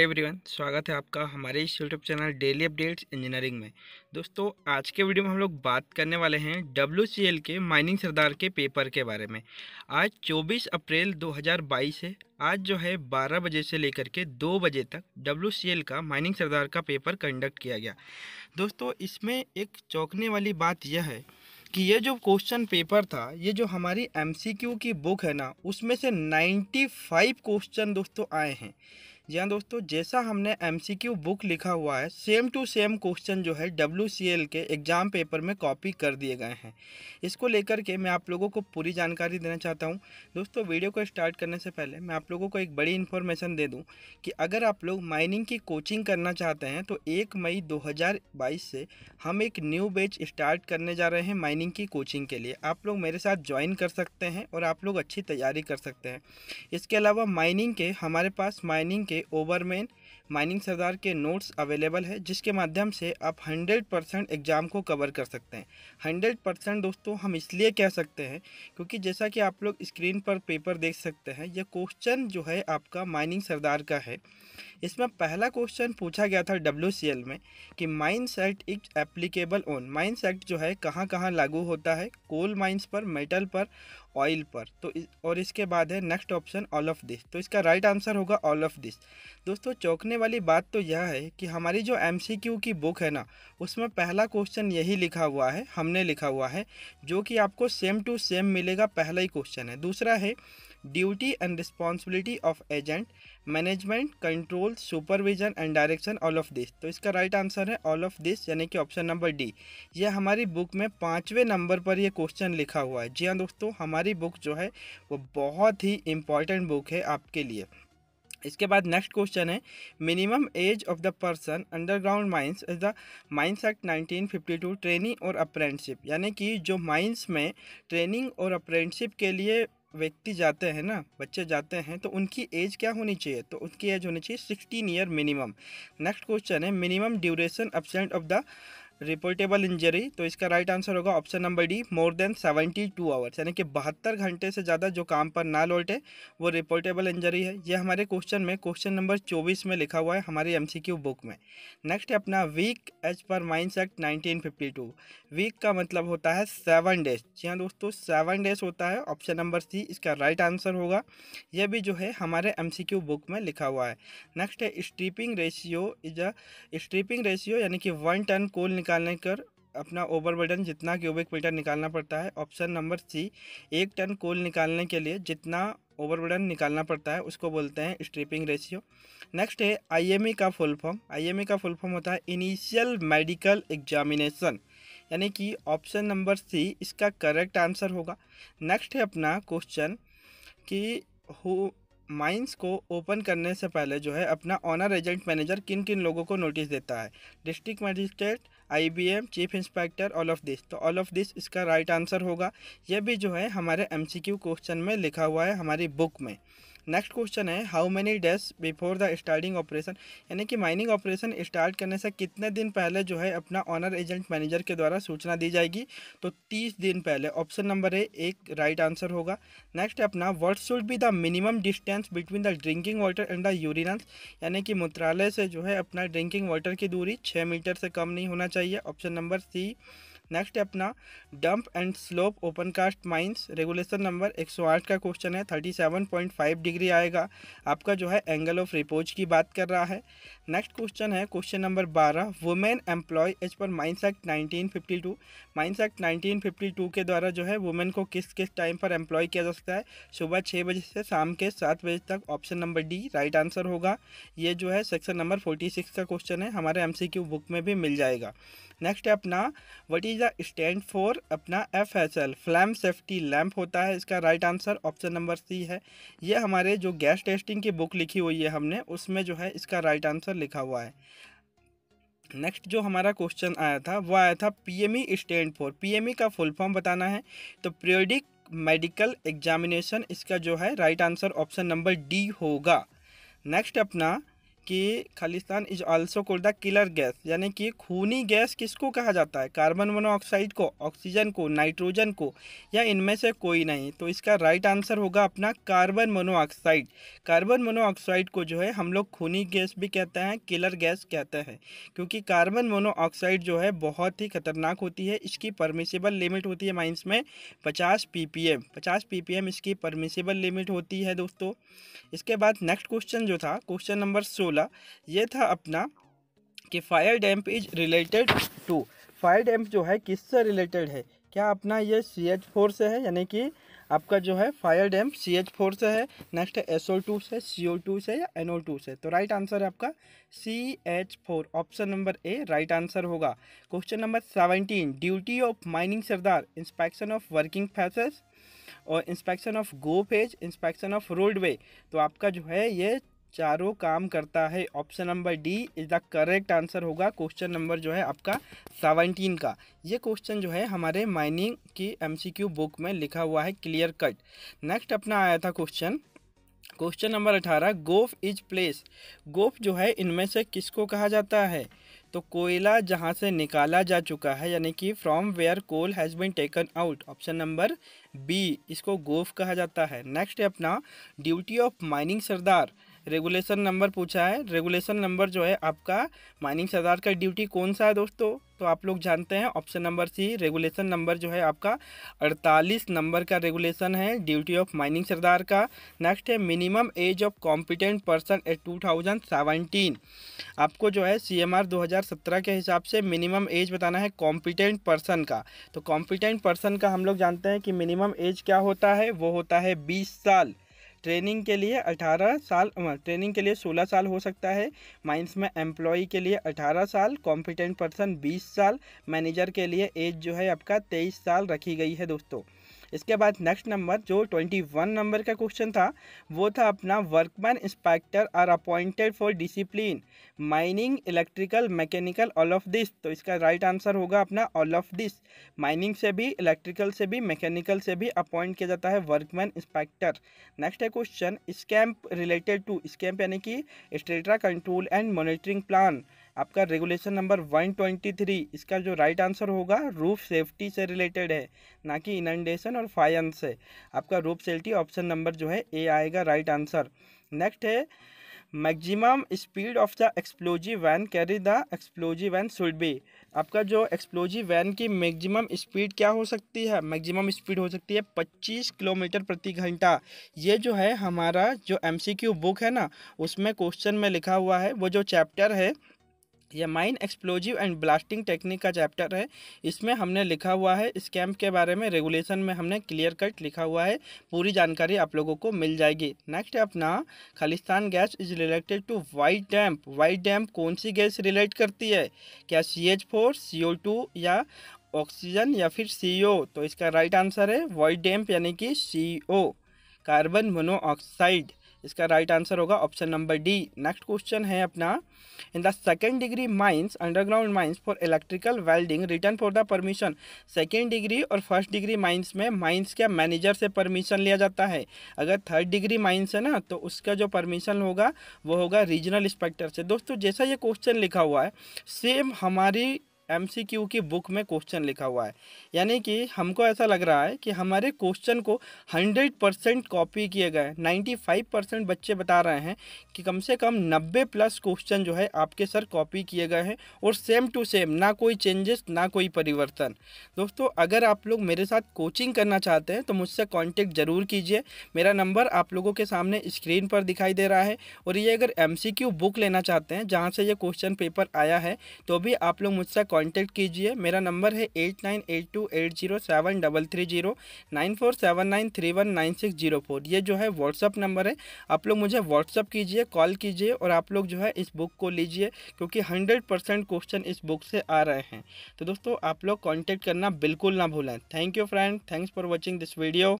hi everyone स्वागत है आपका हमारे इस YouTube channel daily updates engineering में दोस्तों आज के वीडियो में हम लोग बात करने वाले हैं डब्ल्यू के माइनिंग सरदार के पेपर के बारे में आज 24 अप्रैल 2022 है आज जो है 12 बजे से लेकर के 2 बजे तक डब्ल्यू का माइनिंग सरदार का पेपर कंडक्ट किया गया दोस्तों इसमें एक चौंकने वाली बात यह है कि ये जो क्वेश्चन पेपर था ये जो हमारी एम की बुक है ना उसमें से नाइन्टी क्वेश्चन दोस्तों आए हैं जी हाँ दोस्तों जैसा हमने एमसीक्यू बुक लिखा हुआ है सेम टू सेम क्वेश्चन जो है डब्ल्यू के एग्ज़ाम पेपर में कॉपी कर दिए गए हैं इसको लेकर के मैं आप लोगों को पूरी जानकारी देना चाहता हूँ दोस्तों वीडियो को स्टार्ट करने से पहले मैं आप लोगों को एक बड़ी इन्फॉर्मेशन दे दूँ कि अगर आप लोग माइनिंग की कोचिंग करना चाहते हैं तो एक मई दो से हम एक न्यू बैच स्टार्ट करने जा रहे हैं माइनिंग की कोचिंग के लिए आप लोग मेरे साथ ज्वाइन कर सकते हैं और आप लोग अच्छी तैयारी कर सकते हैं इसके अलावा माइनिंग के हमारे पास माइनिंग के ओवरमैन माइनिंग सरदार के नोट्स अवेलेबल है जिसके माध्यम से आप 100 परसेंट एग्ज़ाम को कवर कर सकते हैं 100 परसेंट दोस्तों हम इसलिए कह सकते हैं क्योंकि जैसा कि आप लोग स्क्रीन पर पेपर देख सकते हैं यह क्वेश्चन जो है आपका माइनिंग सरदार का है इसमें पहला क्वेश्चन पूछा गया था डब्ल्यू में कि mine set is applicable on mine set जो है कहाँ कहाँ लागू होता है कोल माइन्स पर मेटल पर ऑयल पर तो इस, और इसके बाद है next option all of this तो इसका राइट आंसर होगा ऑल ऑफ दिस दोस्तों चौकने वाली बात तो यह है कि हमारी जो एम की बुक है ना उसमें पहला क्वेश्चन यही लिखा हुआ है हमने लिखा हुआ है जो कि आपको सेम टू सेम मिलेगा पहला ही क्वेश्चन है दूसरा है duty and responsibility of agent management control supervision and direction all of this तो इसका राइट right आंसर है ऑल ऑफ दिस यानी कि ऑप्शन नंबर डी ये हमारी बुक में पाँचवें नंबर पर यह क्वेश्चन लिखा हुआ है जी हाँ दोस्तों हमारी बुक जो है वो बहुत ही इंपॉर्टेंट बुक है आपके लिए इसके बाद नेक्स्ट क्वेश्चन है minimum age of the person underground mines is the mines act 1952 training और अप्रेंटशिप यानी कि जो माइंस में ट्रेनिंग और अप्रेंटशिप के लिए व्यक्ति जाते हैं ना बच्चे जाते हैं तो उनकी एज क्या होनी चाहिए तो उनकी एज होनी चाहिए sixteen year minimum next question है minimum duration absent of the reportable injury तो इसका राइट आंसर होगा option number D more than seventy two hours यानी कि बहत्तर घंटे से ज़्यादा जो काम पर ना लौटे वो रिपोर्टेबल इंजरी है ये हमारे क्वेश्चन में क्वेश्चन नंबर चौबीस में लिखा हुआ है हमारी एम बुक में नेक्स्ट है अपना वीक एज पर mines act nineteen fifty two week का मतलब होता है सेवन डेज जी हाँ दोस्तों सेवन डेज होता है ऑप्शन नंबर सी इसका राइट आंसर होगा यह भी जो है हमारे एम बुक में लिखा हुआ है नेक्स्ट है stripping ratio is a stripping ratio यानी कि वन टन कोल निकल निकालने कर अपना ओवरबर्डन जितना क्यूबिक मीटर निकालना पड़ता है ऑप्शन नंबर सी एक टन कोल निकालने के लिए जितना ओवरबर्डन निकालना पड़ता है उसको बोलते हैं स्ट्रिपिंग रेशियो नेक्स्ट है आईएमई e का फुल फॉर्म आईएमई का फुल फॉर्म होता है इनिशियल मेडिकल एग्जामिनेशन यानी कि ऑप्शन नंबर सी इसका करेक्ट आंसर होगा नेक्स्ट है अपना क्वेश्चन कि हो माइंस को ओपन करने से पहले जो है अपना ऑनर एजेंट मैनेजर किन किन लोगों को नोटिस देता है डिस्ट्रिक्ट मजिस्ट्रेट आई chief inspector all of this तो ऑल ऑफ दिस इसका राइट आंसर होगा यह भी जो है हमारे एम क्वेश्चन में लिखा हुआ है हमारी बुक में नेक्स्ट क्वेश्चन है how many days before the starting operation यानी कि माइनिंग ऑपरेशन स्टार्ट करने से कितने दिन पहले जो है अपना ऑनर एजेंट मैनेजर के द्वारा सूचना दी जाएगी तो तीस दिन पहले ऑप्शन नंबर ए एक राइट आंसर होगा नेक्स्ट अपना what should be the minimum distance between the drinking water and the urinals यानी कि मूत्रालय से जो है अपना ड्रिंकिंग वाटर की दूरी छः मीटर से कम नहीं होना चाहिए ऑप्शन नंबर सी नेक्स्ट है अपना dump and slope open cast mines regulation number 108 का क्वेश्चन है 37.5 डिग्री आएगा आपका जो है एंगल ऑफ रिपोज की बात कर रहा है नेक्स्ट क्वेश्चन है question number 12 women employ as पर माइंस एक्ट 1952 माइंस एक्ट टू के द्वारा जो है वुमेन को किस किस टाइम पर एम्प्लॉय किया जा सकता है सुबह छः बजे से शाम के सात बजे तक option number D right answer होगा ये जो है सेक्शन नंबर सिक्स का क्वेश्चन है हमारे क्यू बुक में भी मिल जाएगा नेक्स्ट है अपना what is the stand for अपना F S L flame safety lamp होता है इसका right answer option number C है ये हमारे जो गैस टेस्टिंग की बुक लिखी हुई है हमने उसमें जो है इसका राइट आंसर लिखा हुआ है नेक्स्ट जो हमारा क्वेश्चन आया था वो आया था पीएमई स्टैंड फॉर पीएमई का फुल फॉर्म बताना है तो पीरियडिक मेडिकल एग्जामिनेशन इसका जो है right answer option number D होगा नेक्स्ट अपना कि खालिस्तान is also called the killer gas यानी कि खूनी गैस किसको कहा जाता है कार्बन मोनोऑक्साइड को ऑक्सीजन को नाइट्रोजन को या इनमें से कोई नहीं तो इसका राइट आंसर होगा अपना कार्बन मोनोऑक्साइड कार्बन मोनोऑक्साइड को जो है हम लोग खूनी गैस भी कहते हैं किलर गैस कहते हैं क्योंकि कार्बन मोनोऑक्साइड जो है बहुत ही खतरनाक होती है इसकी परमिसेबल लिमिट होती है माइंस में पचास पी पी एम पचास पी पी एम इसकी परमिसेबल लिमिट होती है दोस्तों इसके बाद नेक्स्ट क्वेश्चन जो था क्वेश्चन नंबर सोलह मिला ये था अपना कि fire damp is related to fire damp जो है किससे रिलेटेड है क्या अपना ये सी एच फोर से है यानी कि आपका जो है fire damp C H four से है नेक्स्ट है एस ओ टू से सी ओ टू से या एन ओ टू से तो राइट आंसर है आपका C H four option number A right answer होगा question number seventeen duty of mining sardar inspection of working faces और inspection of go phase inspection of roadway तो आपका जो है ये चारों काम करता है option number D is the correct answer होगा क्वेश्चन नंबर जो है आपका सेवनटीन का ये क्वेश्चन जो है हमारे माइनिंग की एमसीक्यू बुक में लिखा हुआ है क्लियर कट नेक्स्ट अपना आया था क्वेश्चन क्वेश्चन नंबर अठारह गोफ इज प्लेस गोफ जो है इनमें से किसको कहा जाता है तो कोयला जहाँ से निकाला जा चुका है यानी कि from where coal has been taken out option number B इसको गोफ कहा जाता है नेक्स्ट है अपना duty of mining sardar regulation number पूछा है रेगुलेशन नंबर जो है आपका माइनिंग सरदार का ड्यूटी कौन सा है दोस्तों तो आप लोग जानते हैं option number C regulation number जो है आपका 48 नंबर का रेगुलेशन है ड्यूटी ऑफ माइनिंग सरदार का नेक्स्ट है minimum age of competent person eight two आपको जो है सी 2017 के हिसाब से मिनिमम एज बताना है कॉम्पिटेंट पर्सन का तो कॉम्पिटेंट पर्सन का हम लोग जानते हैं कि मिनिमम एज क्या होता है वो होता है बीस साल ट्रेनिंग के लिए 18 साल ट्रेनिंग के लिए 16 साल हो सकता है माइंस में एम्प्लॉय के लिए 18 साल कॉम्पिटेंट पर्सन 20 साल मैनेजर के लिए एज जो है आपका 23 साल रखी गई है दोस्तों इसके बाद नेक्स्ट नंबर जो ट्वेंटी वन नंबर का क्वेश्चन था वो था अपना workman inspector are appointed for discipline mining electrical mechanical all of this तो इसका राइट आंसर होगा अपना ऑल ऑफ दिस माइनिंग से भी इलेक्ट्रिकल से भी मैकेनिकल से भी अपॉइंट किया जाता है वर्कमैन इंस्पेक्टर नेक्स्ट है question SCAMP related to SCAMP यानी कि strata control and monitoring plan आपका रेगुलेशन नंबर 123 इसका जो राइट आंसर होगा रूफ सेफ्टी से रिलेटेड है ना कि इनंडेशन और फायन से आपका रूफ सेफ्टी ऑप्शन नंबर जो है ए आएगा राइट आंसर नेक्स्ट है maximum speed of the explosive van carry the explosive van should be आपका जो एक्सप्लोजिव वैन की मैक्सिमम स्पीड क्या हो सकती है मैक्सिमम स्पीड हो सकती है 25 किलोमीटर प्रति घंटा ये जो है हमारा जो एमसीक्यू बुक है ना उसमें क्वेश्चन में लिखा हुआ है वो जो चैप्टर है यह mine explosive and blasting technique का चैप्टर है इसमें हमने लिखा हुआ है इस कैंप के बारे में रेगुलेशन में हमने क्लियर कट लिखा हुआ है पूरी जानकारी आप लोगों को मिल जाएगी नेक्स्ट है अपना खालिस्तान gas is related to white damp white damp कौन सी गैस रिलेट करती है क्या C H four C O two या ऑक्सीजन या फिर सी ओ तो इसका राइट आंसर है वाइट डैम्प यानी कि सी ओ कार्बन मोनोऑक्साइड इसका राइट आंसर होगा option number D next question है अपना in the second degree mines underground mines for electrical welding return for the permission second degree और first degree mines में mines के manager से permission लिया जाता है अगर थर्ड डिग्री माइंस है ना तो उसका जो परमिशन होगा वो होगा रीजनल इंस्पेक्टर से दोस्तों जैसा ये क्वेश्चन लिखा हुआ है सेम हमारी एमसीक्यू की बुक में क्वेश्चन लिखा हुआ है यानी कि हमको ऐसा लग रहा है कि हमारे क्वेश्चन को 100 परसेंट कॉपी किए गए 95 परसेंट बच्चे बता रहे हैं कि कम से कम 90 प्लस क्वेश्चन जो है आपके सर कॉपी किए गए हैं और सेम टू सेम ना कोई चेंजेस ना कोई परिवर्तन दोस्तों अगर आप लोग मेरे साथ कोचिंग करना चाहते हैं तो मुझसे कॉन्टेक्ट ज़रूर कीजिए मेरा नंबर आप लोगों के सामने स्क्रीन पर दिखाई दे रहा है और ये अगर एम बुक लेना चाहते हैं जहाँ से ये क्वेश्चन पेपर आया है तो भी आप लोग मुझसे कांटेक्ट कीजिए मेरा नंबर है eight nine eight two eight zero seven double three zero nine four seven nine three one nine six zero four ये जो है व्हाट्सअप नंबर है आप लोग मुझे व्हाट्सअप कीजिए कॉल कीजिए और आप लोग जो है इस बुक को लीजिए क्योंकि हंड्रेड परसेंट क्वेश्चन इस बुक से आ रहे हैं तो दोस्तों आप लोग कॉन्टैक्ट करना बिल्कुल ना भूलें thank you friend thanks for watching this video